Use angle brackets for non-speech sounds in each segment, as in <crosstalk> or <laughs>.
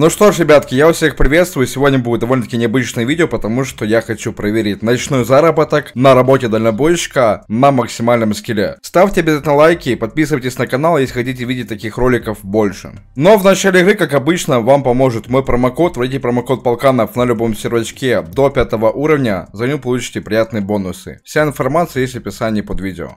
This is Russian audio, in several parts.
Ну что ж, ребятки, я у всех приветствую. Сегодня будет довольно-таки необычное видео, потому что я хочу проверить ночной заработок на работе дальнобойщика на максимальном скилле. Ставьте обязательно лайки, подписывайтесь на канал, если хотите видеть таких роликов больше. Но в начале игры, как обычно, вам поможет мой промокод. Вводите промокод Полканов на любом сервачке до 5 уровня. За ним получите приятные бонусы. Вся информация есть в описании под видео.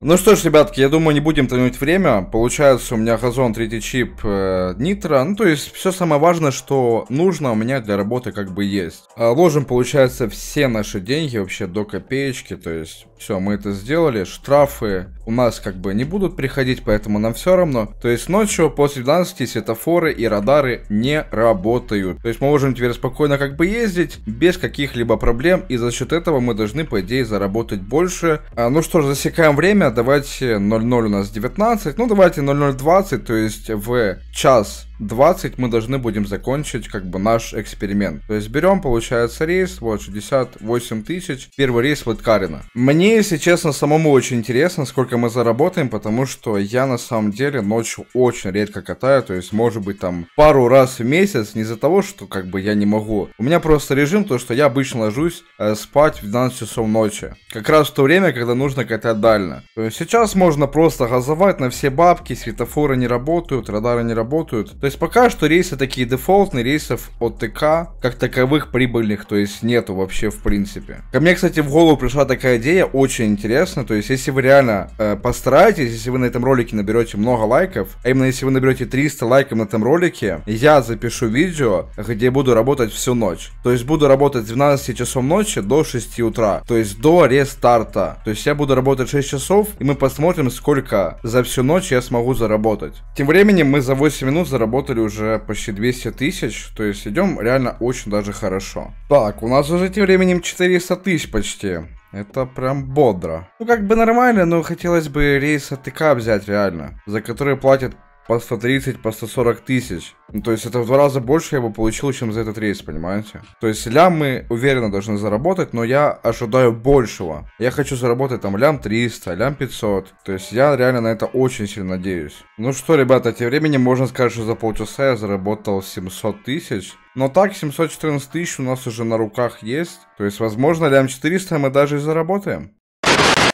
Ну что ж, ребятки, я думаю, не будем тянуть время. Получается, у меня Озон, третий чип, э, Нитро. Ну, то есть, все самое важное, что нужно у меня для работы как бы есть. А, ложим, получается, все наши деньги вообще до копеечки. То есть, все, мы это сделали. Штрафы у нас как бы не будут приходить, поэтому нам все равно. То есть ночью после 12 светофоры и радары не работают. То есть мы можем теперь спокойно как бы ездить без каких-либо проблем. И за счет этого мы должны, по идее, заработать больше. А, ну что ж, засекаем время. Давайте 00 у нас 19. Ну давайте 0020, то есть в час 20 мы должны будем закончить как бы наш эксперимент. То есть берем, получается, рейс, вот, 68 тысяч. Первый рейс Лыткарина. Мне, если честно, самому очень интересно, сколько мы заработаем, потому что я на самом деле ночью очень редко катаю, то есть, может быть, там пару раз в месяц, не из-за того, что как бы я не могу. У меня просто режим то, что я обычно ложусь э, спать в 12 часов ночи. Как раз в то время, когда нужно катать дально. То есть сейчас можно просто газовать на все бабки, светофоры не работают, радары не работают. То есть пока что рейсы такие дефолтные, рейсов ОТК как таковых прибыльных, то есть нету вообще в принципе. Ко мне, кстати, в голову пришла такая идея, очень интересно, то есть если вы реально э, постараетесь, если вы на этом ролике наберете много лайков, а именно если вы наберете 300 лайков на этом ролике, я запишу видео, где буду работать всю ночь. То есть буду работать с 12 часов ночи до 6 утра, то есть до рестарта. То есть я буду работать 6 часов, и мы посмотрим, сколько за всю ночь я смогу заработать. Тем временем мы за 8 минут заработаем заработали уже почти 200 тысяч, то есть идем реально очень даже хорошо. Так, у нас уже тем временем 400 тысяч почти. Это прям бодро. Ну, как бы нормально, но хотелось бы рейс от ТК взять реально, за который платят по 130, по 140 тысяч. Ну, то есть это в два раза больше я бы получил, чем за этот рейс, понимаете? То есть лям мы уверенно должны заработать, но я ожидаю большего. Я хочу заработать там лям 300, лям 500. То есть я реально на это очень сильно надеюсь. Ну что, ребята, тем временем можно сказать, что за полчаса я заработал 700 тысяч. Но так 714 тысяч у нас уже на руках есть. То есть, возможно, лям 400 мы даже и заработаем.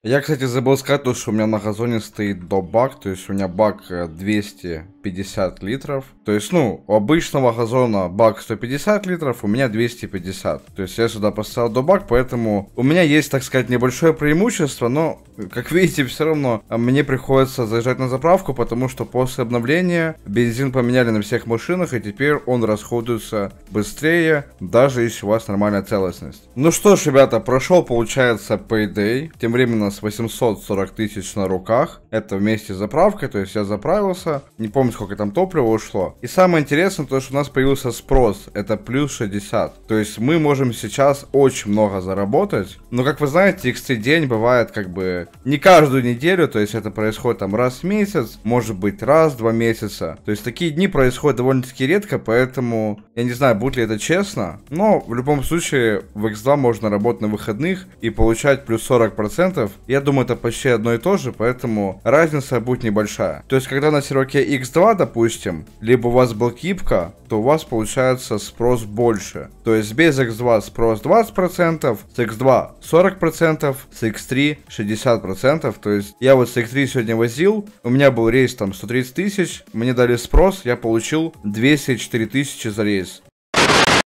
Я, кстати, забыл сказать, то, что у меня на газоне стоит до бак, то есть у меня бак 250 э, литров. То есть, ну, у обычного газона бак 150 литров, у меня 250. То есть я сюда поставил до бак, поэтому у меня есть, так сказать, небольшое преимущество, но, как <laughs> видите, все равно а, мне приходится заезжать на заправку, потому что после обновления бензин поменяли на всех машинах, и теперь он расходуется быстрее, даже если у вас нормальная целостность. Ну что ж, ребята, прошел, получается, Payday. Тем временем нас 840 тысяч на руках. Это вместе с заправкой, то есть я заправился. Не помню, сколько там топлива ушло. И самое интересное, то, что у нас появился спрос. Это плюс 60. То есть мы можем сейчас очень много заработать. Но, как вы знаете, x день бывает как бы не каждую неделю. То есть это происходит там раз в месяц, может быть раз в два месяца. То есть такие дни происходят довольно-таки редко, поэтому я не знаю, будет ли это честно. Но в любом случае в X2 можно работать на выходных и получать плюс 40%. процентов. Я думаю, это почти одно и то же, поэтому разница будет небольшая. То есть, когда на серваке X2, допустим, либо у вас был кипка, то у вас получается спрос больше. То есть, без X2 спрос 20%, с X2 40%, с X3 60%. То есть, я вот с X3 сегодня возил, у меня был рейс там 130 тысяч, мне дали спрос, я получил 204 тысячи за рейс.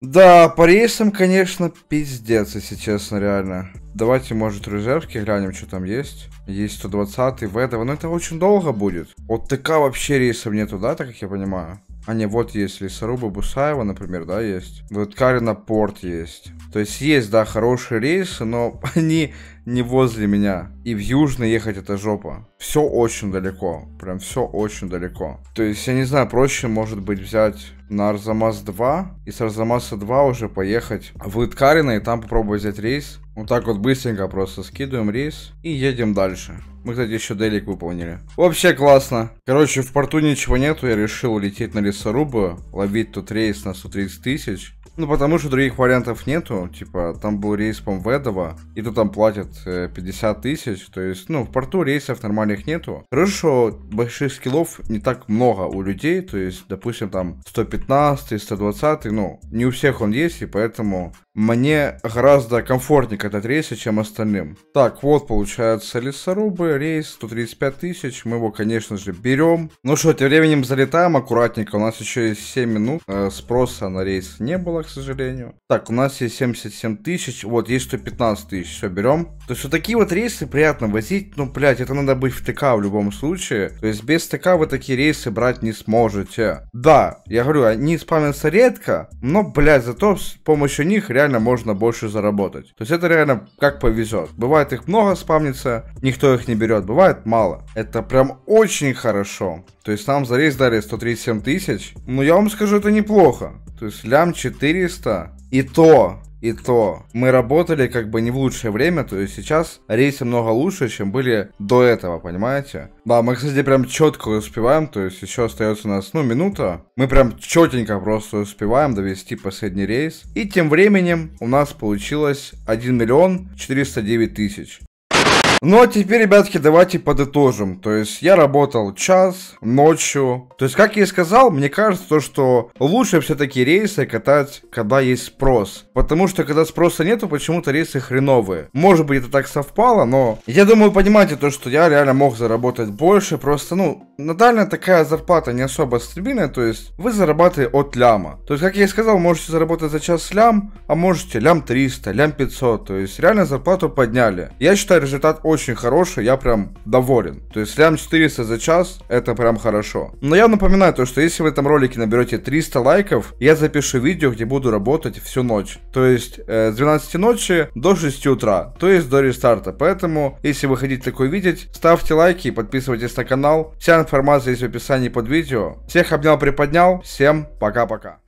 Да, по рейсам, конечно, пиздец, если честно, реально. Давайте, может, резервки глянем, что там есть. Есть 120 в этого, но ну, это очень долго будет. Вот ТК вообще рейсов нету, да, так как я понимаю? А не, вот есть лесоруба Бусаева, например, да, есть. Вот Карина Порт есть. То есть есть, да, хорошие рейсы, но <laughs> они не возле меня. И в Южный ехать это жопа. Все очень далеко. Прям все очень далеко. То есть, я не знаю, проще может быть взять на Арзамас 2 и с Арзамаса 2 уже поехать в Лыткарино и там попробовать взять рейс вот так вот быстренько просто скидываем рейс и едем дальше. Мы, кстати, еще делик выполнили. Вообще классно. Короче, в порту ничего нету. Я решил улететь на лесорубы, ловить тут рейс на 130 тысяч. Ну, потому что других вариантов нету. Типа, там был рейс, по-моему, Ведова, и то там платят 50 э, тысяч. То есть, ну, в порту рейсов нормальных нету. Хорошо, больших скиллов не так много у людей. То есть, допустим, там 115, 120, ну, не у всех он есть, и поэтому мне гораздо комфортнее этот рейс, чем остальным. Так, вот, получается, лесорубы, рейс 135 тысяч. Мы его, конечно же, берем. Ну что, тем временем залетаем аккуратненько. У нас еще есть 7 минут. Э, спроса на рейс не было к сожалению. Так, у нас есть 77 тысяч, вот, есть 115 тысяч, все, берем. То есть вот такие вот рейсы приятно возить, но, ну, блядь, это надо быть в ТК в любом случае. То есть без ТК вы такие рейсы брать не сможете. Да, я говорю, они спамятся редко, но, блядь, зато с помощью них реально можно больше заработать. То есть это реально как повезет. Бывает их много спамнится, никто их не берет, бывает мало. Это прям очень хорошо. То есть нам за рейс дали 137 тысяч. но ну, я вам скажу, это неплохо. То есть лям 400 и то, и то. Мы работали как бы не в лучшее время, то есть сейчас рейсы много лучше, чем были до этого, понимаете? Да, мы, кстати, прям четко успеваем, то есть еще остается у нас, ну, минута. Мы прям четенько просто успеваем довести последний рейс. И тем временем у нас получилось 1 миллион 409 тысяч. Ну а теперь, ребятки, давайте подытожим. То есть я работал час ночью. То есть, как я и сказал, мне кажется, то, что лучше все-таки рейсы катать, когда есть спрос. Потому что когда спроса нету, почему-то рейсы хреновые. Может быть это так совпало, но я думаю, понимаете то, что я реально мог заработать больше. Просто, ну, натальная такая зарплата не особо стабильная, то есть вы зарабатываете от ляма. То есть, как я и сказал, можете заработать за час лям, а можете лям 300, лям 500, то есть реально зарплату подняли. Я считаю, результат очень хороший, я прям доволен. То есть лям 400 за час, это прям хорошо. Но я напоминаю то, что если в этом ролике наберете 300 лайков, я запишу видео, где буду работать всю ночь. То есть э, с 12 ночи до 6 утра, то есть до рестарта. Поэтому, если вы хотите такое видеть, ставьте лайки и подписывайтесь на канал. Вся информация есть в описании под видео. Всех обнял, приподнял. Всем пока-пока.